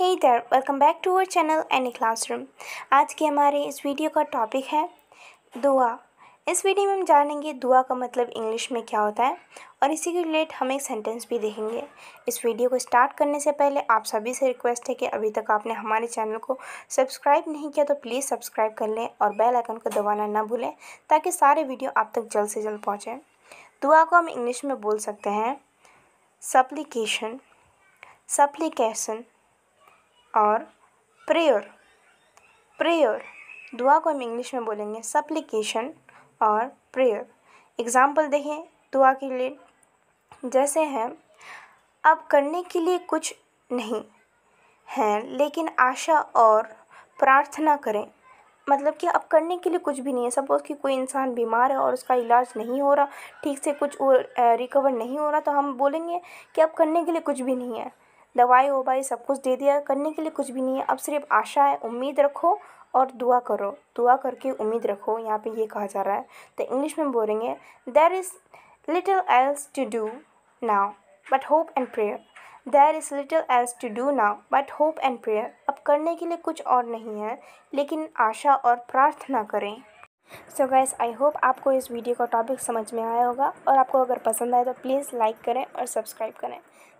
हे इधर welcome back to our channel any classroom आज के हमारे इस वीडियो का टॉपिक है दुआ इस वीडियो में हम जानेंगे दुआ का मतलब इंग्लिश में क्या होता है और इसी के रिलेट हम एक सेंटेंस भी देखेंगे इस वीडियो को स्टार्ट करने से पहले आप सभी से रिक्वेस्ट है कि अभी तक आपने हमारे चैनल को सब्सक्राइब नहीं किया तो प्लीज़ सब्सक्राइब कर लें और बेल आइकन को दबाना ना भूलें ताकि सारे वीडियो आप तक जल्द से जल्द पहुँचें दुआ को हम इंग्लिश में बोल सकते हैं सप्लीकेशन सप्लीकेशन और प्रेयर प्रेयर दुआ को हम इंग्लिश में बोलेंगे सप्लीकेशन और प्रेयर एग्ज़ाम्पल देखें दुआ के लिए जैसे हैं अब करने के लिए कुछ नहीं हैं लेकिन आशा और प्रार्थना करें मतलब कि अब करने के लिए कुछ भी नहीं है सपोज़ कि कोई इंसान बीमार है और उसका इलाज नहीं हो रहा ठीक से कुछ रिकवर नहीं हो रहा तो हम बोलेंगे कि अब करने के लिए कुछ भी नहीं है दवाई ववाई सब कुछ दे दिया करने के लिए कुछ भी नहीं है अब सिर्फ आशा है उम्मीद रखो और दुआ करो दुआ करके उम्मीद रखो यहाँ पे ये कहा जा रहा है तो इंग्लिश में बोलेंगे there is little else to do now but hope and prayer there is little else to do now but hope and prayer अब करने के लिए कुछ और नहीं है लेकिन आशा और प्रार्थना करें सो गाइस आई होप आपको इस वीडियो का टॉपिक समझ में आया होगा और आपको अगर पसंद आए तो प्लीज़ लाइक करें और सब्सक्राइब करें